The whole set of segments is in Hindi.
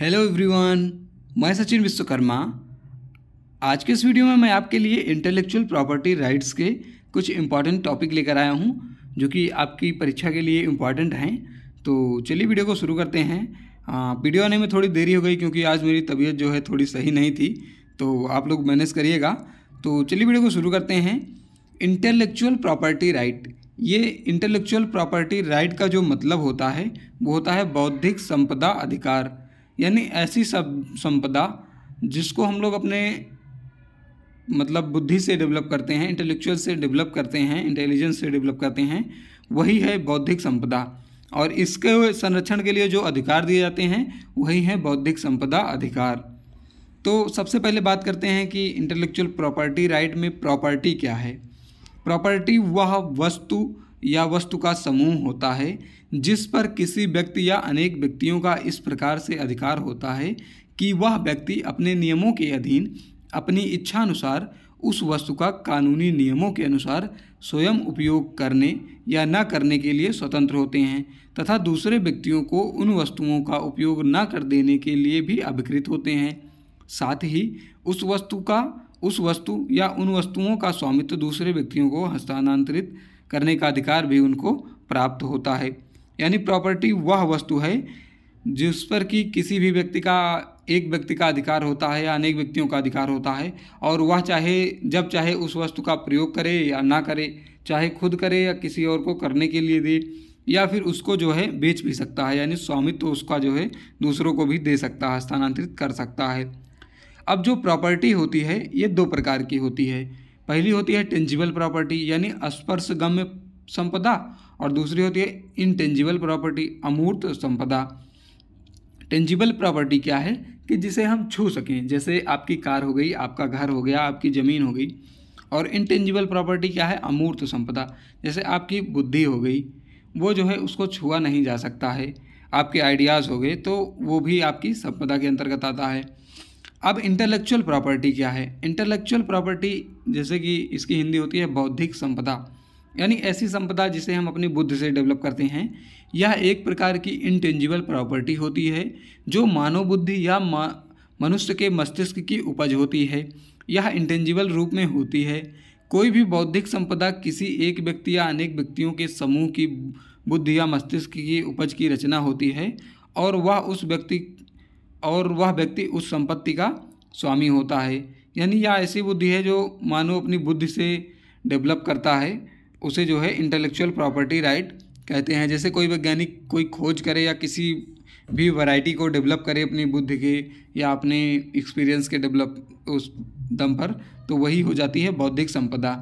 हेलो एवरीवन मैं सचिन विश्वकर्मा आज के इस वीडियो में मैं आपके लिए इंटेलेक्चुअल प्रॉपर्टी राइट्स के कुछ इम्पॉर्टेंट टॉपिक लेकर आया हूँ जो कि आपकी परीक्षा के लिए इम्पॉर्टेंट हैं तो चलिए वीडियो को शुरू करते हैं आ, वीडियो आने में थोड़ी देरी हो गई क्योंकि आज मेरी तबीयत जो है थोड़ी सही नहीं थी तो आप लोग मैनेज करिएगा तो चलिए वीडियो को शुरू करते हैं इंटेलेक्चुअल प्रॉपर्टी राइट ये इंटेलेक्चुअल प्रॉपर्टी राइट का जो मतलब होता है वो होता है बौद्धिक संपदा अधिकार यानी ऐसी सब संपदा जिसको हम लोग अपने मतलब बुद्धि से डेवलप करते हैं इंटेलेक्चुअल से डेवलप करते हैं इंटेलिजेंस से डेवलप करते हैं वही है बौद्धिक संपदा और इसके संरक्षण के लिए जो अधिकार दिए जाते हैं वही है बौद्धिक संपदा अधिकार तो सबसे पहले बात करते हैं कि इंटेलेक्चुअल प्रॉपर्टी राइट में प्रॉपर्टी क्या है प्रॉपर्टी वह वस्तु या वस्तु का समूह होता है जिस पर किसी व्यक्ति या अनेक व्यक्तियों का इस प्रकार से अधिकार होता है कि वह व्यक्ति अपने नियमों के अधीन अपनी इच्छानुसार उस वस्तु का कानूनी नियमों के अनुसार स्वयं उपयोग करने या न करने के लिए स्वतंत्र होते हैं तथा दूसरे व्यक्तियों को उन वस्तुओं का उपयोग न कर देने के लिए भी अभिकृत होते हैं साथ ही उस वस्तु का उस वस्तु या उन वस्तुओं का स्वामित्व दूसरे व्यक्तियों को हस्तांतरित करने का अधिकार भी उनको प्राप्त होता है यानी प्रॉपर्टी वह वस्तु है जिस पर कि किसी भी व्यक्ति का एक व्यक्ति का अधिकार होता है या अनेक व्यक्तियों का अधिकार होता है और वह चाहे जब चाहे उस वस्तु का प्रयोग करे या ना करे चाहे खुद करे या किसी और को करने के लिए दे या फिर उसको जो है बेच भी सकता है यानी स्वामित्व तो उसका जो है दूसरों को भी दे सकता है स्थानांतरित कर सकता है अब जो प्रॉपर्टी होती है ये दो प्रकार की होती है पहली होती है टेंजिबल प्रॉपर्टी यानी स्पर्श गम्य संपदा और दूसरी होती है इनटेंजिबल प्रॉपर्टी अमूर्त संपदा टेंजिबल प्रॉपर्टी क्या है कि जिसे हम छू सकें जैसे आपकी कार हो गई आपका घर हो गया आपकी ज़मीन हो गई और इनटेंजिबल प्रॉपर्टी क्या है अमूर्त संपदा जैसे आपकी बुद्धि हो गई वो जो है उसको छुआ नहीं जा सकता है आपके आइडियाज़ हो गए तो वो भी आपकी संपदा के अंतर्गत आता है अब इंटेलेक्चुअल प्रॉपर्टी क्या है इंटेलेक्चुअल प्रॉपर्टी जैसे कि इसकी हिंदी होती है बौद्धिक संपदा यानी ऐसी संपदा जिसे हम अपनी बुद्धि से डेवलप करते हैं यह एक प्रकार की इंटेंजिबल प्रॉपर्टी होती है जो मानव बुद्धि या मा, मनुष्य के मस्तिष्क की उपज होती है यह इंटेंजिबल रूप में होती है कोई भी बौद्धिक संपदा किसी एक व्यक्ति या अनेक व्यक्तियों के समूह की बुद्धि या मस्तिष्क की उपज की रचना होती है और वह उस व्यक्ति और वह व्यक्ति उस संपत्ति का स्वामी होता है यानी यह या ऐसी बुद्धि है जो मानव अपनी बुद्धि से डेवलप करता है उसे जो है इंटेलेक्चुअल प्रॉपर्टी राइट कहते हैं जैसे कोई वैज्ञानिक कोई खोज करे या किसी भी वैरायटी को डेवलप करे अपनी बुद्धि के या अपने एक्सपीरियंस के डेवलप उस दम पर तो वही हो जाती है बौद्धिक संपदा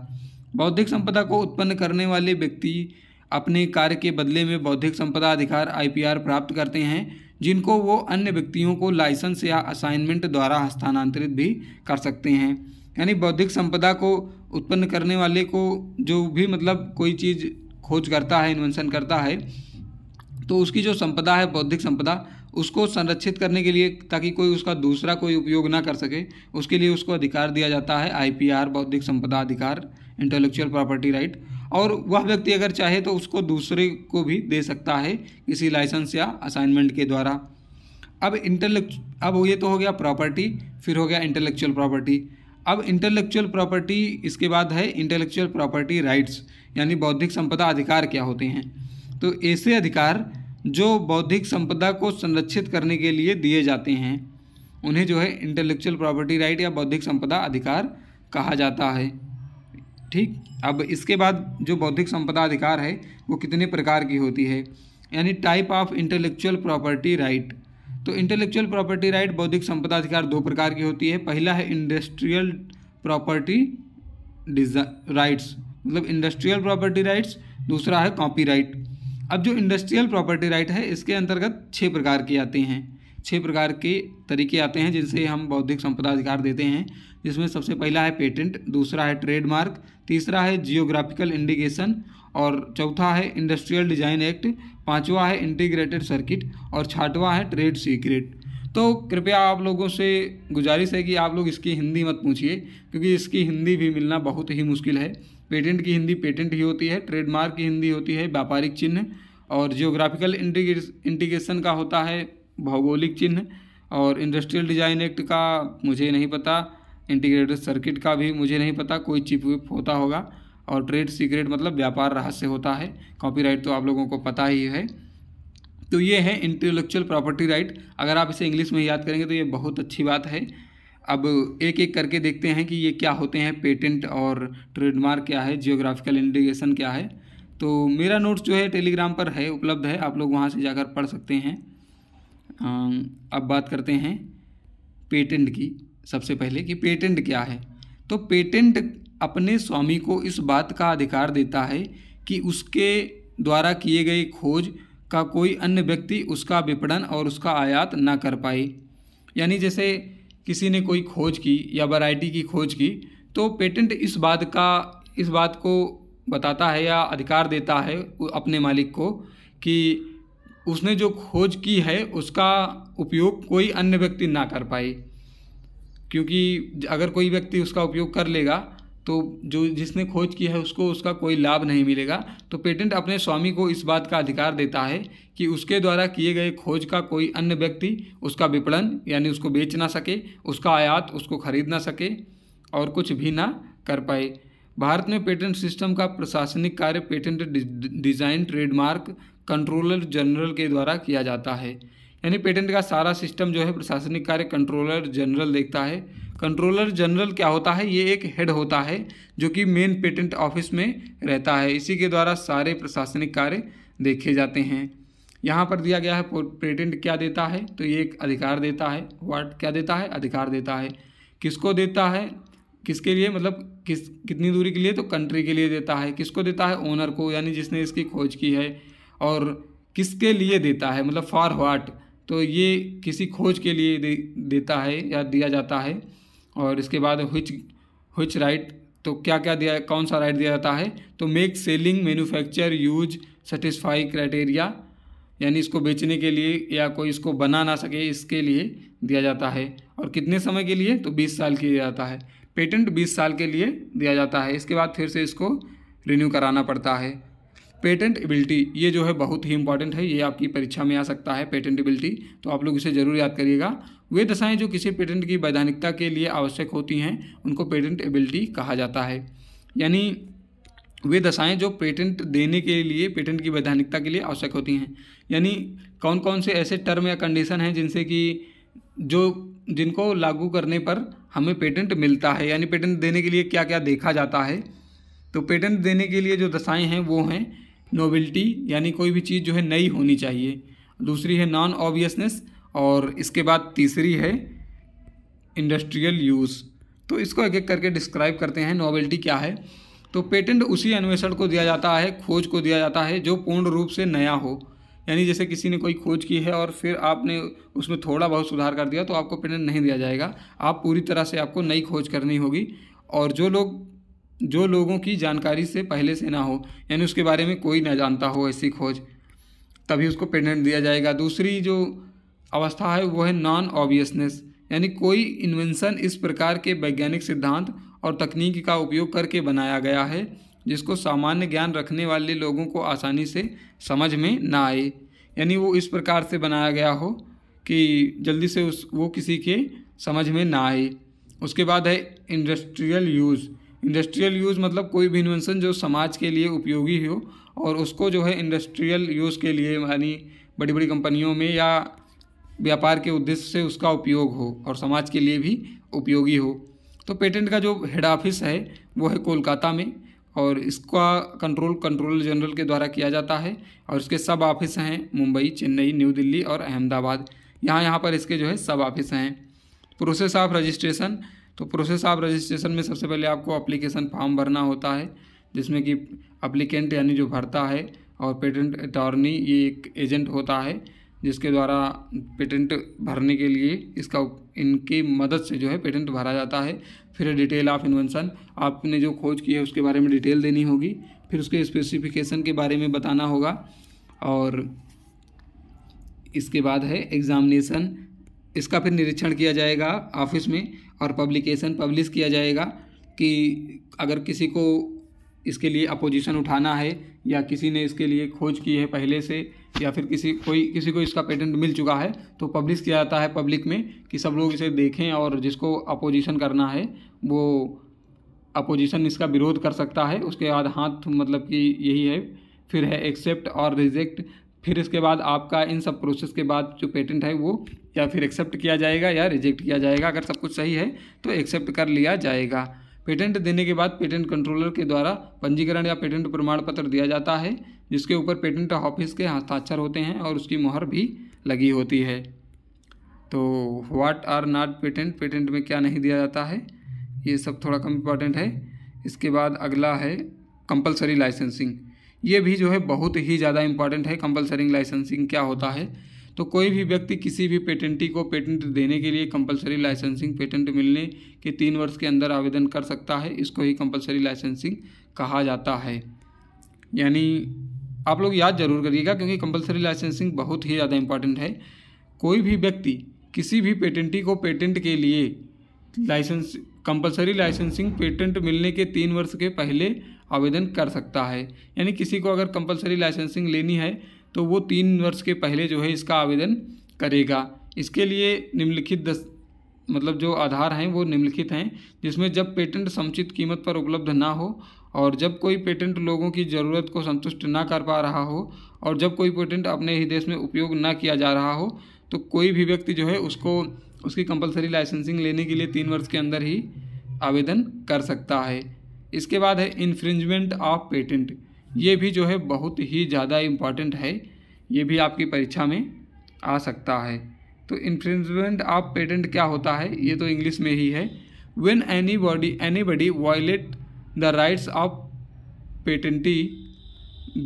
बौद्धिक संपदा को उत्पन्न करने वाले व्यक्ति अपने कार्य के बदले में बौद्धिक संपदा अधिकार आईपीआर प्राप्त करते हैं जिनको वो अन्य व्यक्तियों को लाइसेंस या असाइनमेंट द्वारा हस्तानांतरित भी कर सकते हैं यानी बौद्धिक संपदा को उत्पन्न करने वाले को जो भी मतलब कोई चीज़ खोज करता है इन्वेंशन करता है तो उसकी जो संपदा है बौद्धिक संपदा उसको संरक्षित करने के लिए ताकि कोई उसका दूसरा कोई उपयोग ना कर सके उसके लिए उसको अधिकार दिया जाता है आईपीआर बौद्धिक संपदा अधिकार इंटेलेक्चुअल प्रॉपर्टी राइट और वह व्यक्ति अगर चाहे तो उसको दूसरे को भी दे सकता है किसी लाइसेंस या असाइनमेंट के द्वारा अब इंटेलेक्च अब ये तो हो गया प्रॉपर्टी फिर हो गया इंटेलेक्चुअल प्रॉपर्टी अब इंटेलेक्चुअल प्रॉपर्टी इसके बाद है इंटेलेक्चुअल प्रॉपर्टी राइट्स यानी बौद्धिक संपदा अधिकार क्या होते हैं तो ऐसे अधिकार जो बौद्धिक संपदा को संरक्षित करने के लिए दिए जाते हैं उन्हें जो है इंटेलेक्चुअल प्रॉपर्टी राइट या बौद्धिक संपदा अधिकार कहा जाता है ठीक अब इसके बाद जो बौद्धिक संपदा अधिकार है वो कितने प्रकार की होती है यानी type of intellectual property right तो इंटेलेक्चुअल प्रॉपर्टी राइट बौद्धिक संपदा अधिकार दो प्रकार की होती है पहला है इंडस्ट्रियल प्रॉपर्टी राइट्स मतलब इंडस्ट्रियल प्रॉपर्टी राइट्स दूसरा है कॉपीराइट अब जो इंडस्ट्रियल प्रॉपर्टी राइट है इसके अंतर्गत छः प्रकार के आते हैं छः प्रकार के तरीके आते हैं जिनसे हम बौद्धिक संपदा अधिकार देते हैं जिसमें सबसे पहला है पेटेंट दूसरा है ट्रेडमार्क तीसरा है जियोग्राफिकल इंडिकेशन और चौथा है इंडस्ट्रियल डिजाइन एक्ट पांचवा है इंटीग्रेटेड सर्किट और छठवा है ट्रेड सीक्रेट तो कृपया आप लोगों से गुजारिश है कि आप लोग इसकी हिंदी मत पूछिए क्योंकि इसकी हिंदी भी मिलना बहुत ही मुश्किल है पेटेंट की हिंदी पेटेंट ही होती है ट्रेडमार्क की हिंदी होती है व्यापारिक चिन्ह और जियोग्राफिकल इंडिकेशन का होता है भौगोलिक चिन्ह और इंडस्ट्रियल डिजाइन एक्ट का मुझे नहीं पता इंटीग्रेटेड सर्किट का भी मुझे नहीं पता कोई चिप विप होता होगा और ट्रेड सीक्रेट मतलब व्यापार रहस्य होता है कॉपीराइट तो आप लोगों को पता ही है तो ये है इंटेलेक्चुअल प्रॉपर्टी राइट अगर आप इसे इंग्लिश में याद करेंगे तो ये बहुत अच्छी बात है अब एक एक करके देखते हैं कि ये क्या होते हैं पेटेंट और ट्रेडमार्क क्या है जियोग्राफिकल इंडिकेशन क्या है तो मेरा नोट्स जो है टेलीग्राम पर है उपलब्ध है आप लोग वहाँ से जाकर पढ़ सकते हैं अब बात करते हैं पेटेंट की सबसे पहले कि पेटेंट क्या है तो पेटेंट अपने स्वामी को इस बात का अधिकार देता है कि उसके द्वारा किए गए खोज का कोई अन्य व्यक्ति उसका विपणन और उसका आयात ना कर पाए यानी जैसे किसी ने कोई खोज की या वैरायटी की खोज की तो पेटेंट इस बात का इस बात को बताता है या अधिकार देता है अपने मालिक को कि उसने जो खोज की है उसका उपयोग कोई अन्य व्यक्ति ना कर पाए क्योंकि अगर कोई व्यक्ति उसका उपयोग कर लेगा तो जो जिसने खोज की है उसको उसका कोई लाभ नहीं मिलेगा तो पेटेंट अपने स्वामी को इस बात का अधिकार देता है कि उसके द्वारा किए गए खोज का कोई अन्य व्यक्ति उसका विपणन यानी उसको बेच ना सके उसका आयात उसको खरीद ना सके और कुछ भी ना कर पाए भारत में पेटेंट सिस्टम का प्रशासनिक कार्य patent design trademark controller general के द्वारा किया जाता है यानी पेटेंट का सारा सिस्टम जो है प्रशासनिक कार्य कंट्रोलर जनरल देखता है कंट्रोलर जनरल क्या होता है ये एक हेड होता है जो कि मेन पेटेंट ऑफिस में रहता है इसी के द्वारा सारे प्रशासनिक कार्य देखे जाते हैं यहाँ पर दिया गया है पेटेंट क्या देता है तो ये एक अधिकार देता है वाट क्या देता है अधिकार देता है किसको देता है किसके लिए मतलब किस कितनी दूरी के लिए तो कंट्री के लिए देता है किसको देता है ओनर को यानी जिसने इसकी खोज की है और किसके लिए देता है मतलब फॉर वाट तो ये किसी खोज के लिए दे, देता है या दिया जाता है और इसके बाद हुच हुच राइट तो क्या क्या दिया कौन सा राइट दिया जाता है तो make selling manufacture use satisfy criteria यानी इसको बेचने के लिए या कोई इसको बना ना सके इसके लिए दिया जाता है और कितने समय के लिए तो 20 साल के लिए जाता है पेटेंट 20 साल के लिए दिया जाता है इसके बाद फिर से इसको रिन्यू कराना पड़ता है पेटेंटबिलिटी ये जो है बहुत ही इंपॉर्टेंट है ये आपकी परीक्षा में आ सकता है पेटेंटबिलिटी तो आप लोग इसे जरूर याद करिएगा वे दशाएँ जो किसी पेटेंट की वैधानिकता के लिए आवश्यक होती हैं उनको पेटेंटबिलिटी कहा जाता है यानी वे दशाएं जो पेटेंट देने के लिए पेटेंट की वैधानिकता के लिए आवश्यक होती हैं यानी कौन कौन से ऐसे टर्म या कंडीशन हैं जिनसे कि जो जिनको लागू करने पर हमें पेटेंट मिलता है यानी पेटेंट देने के लिए क्या क्या देखा जाता है तो पेटेंट देने के लिए जो दशाएँ हैं वो हैं नोवेल्टी यानी कोई भी चीज़ जो है नई होनी चाहिए दूसरी है नॉन ऑबियसनेस और इसके बाद तीसरी है इंडस्ट्रियल यूज़ तो इसको एक एक करके डिस्क्राइब करते हैं नोवेल्टी क्या है तो पेटेंट उसी अन्वेषण को दिया जाता है खोज को दिया जाता है जो पूर्ण रूप से नया हो यानी जैसे किसी ने कोई खोज की है और फिर आपने उसमें थोड़ा बहुत सुधार कर दिया तो आपको पेटेंट नहीं दिया जाएगा आप पूरी तरह से आपको नई खोज करनी होगी और जो लोग जो लोगों की जानकारी से पहले से ना हो यानी उसके बारे में कोई ना जानता हो ऐसी खोज तभी उसको पेटेंट दिया जाएगा दूसरी जो अवस्था है वो है नॉन ऑबियसनेस यानी कोई इन्वेंशन इस प्रकार के वैज्ञानिक सिद्धांत और तकनीक का उपयोग करके बनाया गया है जिसको सामान्य ज्ञान रखने वाले लोगों को आसानी से समझ में ना आए यानी वो इस प्रकार से बनाया गया हो कि जल्दी से उस वो किसी के समझ में ना आए उसके बाद है इंडस्ट्रियल यूज़ इंडस्ट्रियल यूज़ मतलब कोई भी इन्वेंशन जो समाज के लिए उपयोगी हो और उसको जो है इंडस्ट्रियल यूज़ के लिए यानी बड़ी बड़ी कंपनियों में या व्यापार के उद्देश्य से उसका उपयोग हो और समाज के लिए भी उपयोगी हो तो पेटेंट का जो हेड ऑफिस है वो है कोलकाता में और इसका कंट्रोल कंट्रोलर जनरल के द्वारा किया जाता है और इसके सब ऑफिस हैं मुंबई चेन्नई न्यू दिल्ली और अहमदाबाद यहाँ यहाँ पर इसके जो है सब ऑफिस हैं प्रोसेस ऑफ रजिस्ट्रेशन तो प्रोसेस ऑफ रजिस्ट्रेशन में सबसे पहले आपको अप्लीकेशन फॉर्म भरना होता है जिसमें कि अप्लीकेंट यानी जो भरता है और पेटेंट अटॉर्नी ये एक एजेंट होता है जिसके द्वारा पेटेंट भरने के लिए इसका इनकी मदद से जो है पेटेंट भरा जाता है फिर डिटेल ऑफ इन्वेंशन आपने जो खोज की है उसके बारे में डिटेल देनी होगी फिर उसके स्पेसिफिकेशन के बारे में बताना होगा और इसके बाद है एग्ज़ामिनेशन इसका फिर निरीक्षण किया जाएगा ऑफिस में और पब्लिकेशन पब्लिश किया जाएगा कि अगर किसी को इसके लिए अपोजिशन उठाना है या किसी ने इसके लिए खोज की है पहले से या फिर किसी कोई किसी को इसका पेटेंट मिल चुका है तो पब्लिश किया जाता है पब्लिक में कि सब लोग इसे देखें और जिसको अपोजिशन करना है वो अपोजिशन इसका विरोध कर सकता है उसके बाद हाथ मतलब कि यही है फिर है एक्सेप्ट और रिजेक्ट फिर इसके बाद आपका इन सब प्रोसेस के बाद जो पेटेंट है वो या फिर एक्सेप्ट किया जाएगा या रिजेक्ट किया जाएगा अगर सब कुछ सही है तो एक्सेप्ट कर लिया जाएगा पेटेंट देने के बाद पेटेंट कंट्रोलर के द्वारा पंजीकरण या पेटेंट प्रमाण पत्र दिया जाता है जिसके ऊपर पेटेंट ऑफिस के हस्ताक्षर होते हैं और उसकी मोहर भी लगी होती है तो what are not patent patent में क्या नहीं दिया जाता है ये सब थोड़ा कम इम्पॉर्टेंट है इसके बाद अगला है कंपलसरी लाइसेंसिंग ये भी जो है बहुत ही ज़्यादा इंपॉर्टेंट है कंपलसरिंग लाइसेंसिंग क्या होता है तो कोई भी व्यक्ति किसी भी पेटेंटी को पेटेंट देने के लिए कंपलसरी लाइसेंसिंग पेटेंट मिलने के तीन वर्ष के अंदर आवेदन कर सकता है इसको ही कंपलसरी लाइसेंसिंग कहा जाता है यानी आप लोग याद जरूर करिएगा क्योंकि कंपलसरी लाइसेंसिंग बहुत ही ज़्यादा इंपॉर्टेंट है कोई भी व्यक्ति किसी भी पेटेंटी को पेटेंट के लिए लाइसेंस कंपलसरी लाइसेंसिंग पेटेंट मिलने के तीन वर्ष के पहले आवेदन कर सकता है यानी किसी को अगर कंपलसरी लाइसेंसिंग लेनी है तो वो तीन वर्ष के पहले जो है इसका आवेदन करेगा इसके लिए निम्नलिखित दस मतलब जो आधार हैं वो निम्नलिखित हैं जिसमें जब पेटेंट समुचित कीमत पर उपलब्ध ना हो और जब कोई पेटेंट लोगों की ज़रूरत को संतुष्ट ना कर पा रहा हो और जब कोई पेटेंट अपने ही देश में उपयोग ना किया जा रहा हो तो कोई भी व्यक्ति जो है उसको उसकी कंपलसरी लाइसेंसिंग लेने के लिए तीन वर्ष के अंदर ही आवेदन कर सकता है इसके बाद है इन्फ्रिंजमेंट ऑफ पेटेंट ये भी जो है बहुत ही ज़्यादा इम्पॉर्टेंट है ये भी आपकी परीक्षा में आ सकता है तो इन्फ्रिंजमेंट ऑफ पेटेंट क्या होता है ये तो इंग्लिश में ही है when anybody anybody violate the rights of patentee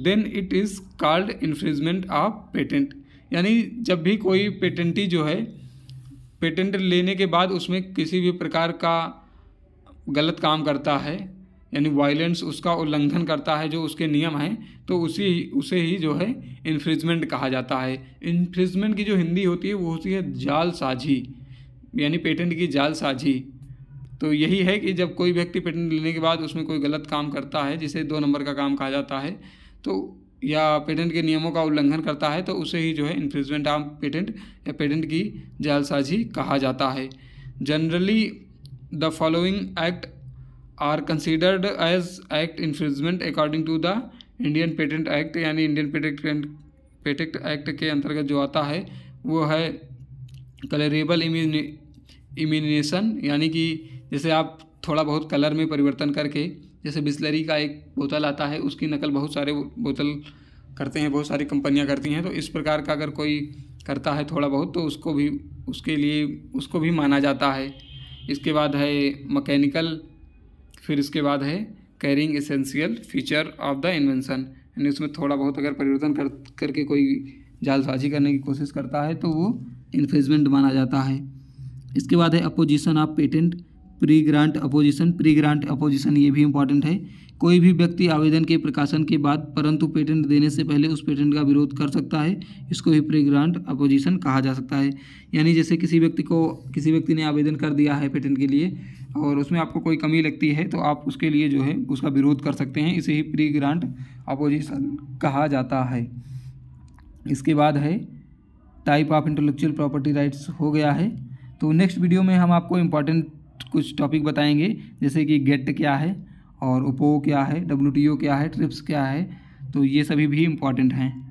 then it is called infringement of patent यानी जब भी कोई पेटेंटी जो है पेटेंट लेने के बाद उसमें किसी भी प्रकार का गलत काम करता है यानी वायलेंस उसका उल्लंघन करता है जो उसके नियम हैं तो उसी उसे ही जो है इन्फ्रिजमेंट कहा जाता है इन्फ्रिजमेंट की जो हिंदी होती है वो होती है जाल साझी यानी पेटेंट की जाल साझी तो यही है कि जब कोई व्यक्ति पेटेंट लेने के बाद उसमें कोई गलत काम करता है जिसे दो नंबर का काम कहा जाता है तो या पेटेंट के नियमों का उल्लंघन करता है तो उसे ही जो है इन्फ्रिजमेंट आम पेटेंट या पेटेंट की जालसाजी कहा जाता है generally the following act are considered as act infringement according to the Indian patent act यानी इंडियन पेटेंट पेटेंट एक्ट के अंतर्गत जो आता है वो है कलरेबल इम्यूनेशन यानी कि जैसे आप थोड़ा बहुत कलर में परिवर्तन करके जैसे बिस्लरी का एक बोतल आता है उसकी नकल बहुत सारे बोतल करते हैं बहुत सारी कंपनियां करती हैं तो इस प्रकार का अगर कोई करता है थोड़ा बहुत तो उसको भी उसके लिए उसको भी माना जाता है इसके बाद है मकैनिकल फिर इसके बाद है carrying essential feature of the invention यानी उसमें थोड़ा बहुत अगर परिवर्तन कर करके कोई जालसाजी करने की कोशिश करता है तो वो इन्फेजमेंट माना जाता है इसके बाद है opposition of patent pre grant opposition pre grant opposition ये भी इंपॉर्टेंट है कोई भी व्यक्ति आवेदन के प्रकाशन के बाद परंतु पेटेंट देने से पहले उस पेटेंट का विरोध कर सकता है इसको ही प्री ग्रांट अपोजिशन कहा जा सकता है यानी जैसे किसी व्यक्ति को किसी व्यक्ति ने आवेदन कर दिया है पेटेंट के लिए और उसमें आपको कोई कमी लगती है तो आप उसके लिए जो है उसका विरोध कर सकते हैं इसे ही प्री ग्रांट अपोजिशन कहा जाता है इसके बाद है type of intellectual property rights हो गया है तो नेक्स्ट वीडियो में हम आपको इम्पॉर्टेंट कुछ टॉपिक बताएंगे जैसे कि गेट क्या है और ओपो क्या है डब्ल्यू क्या है ट्रिप्स क्या है तो ये सभी भी इम्पॉर्टेंट हैं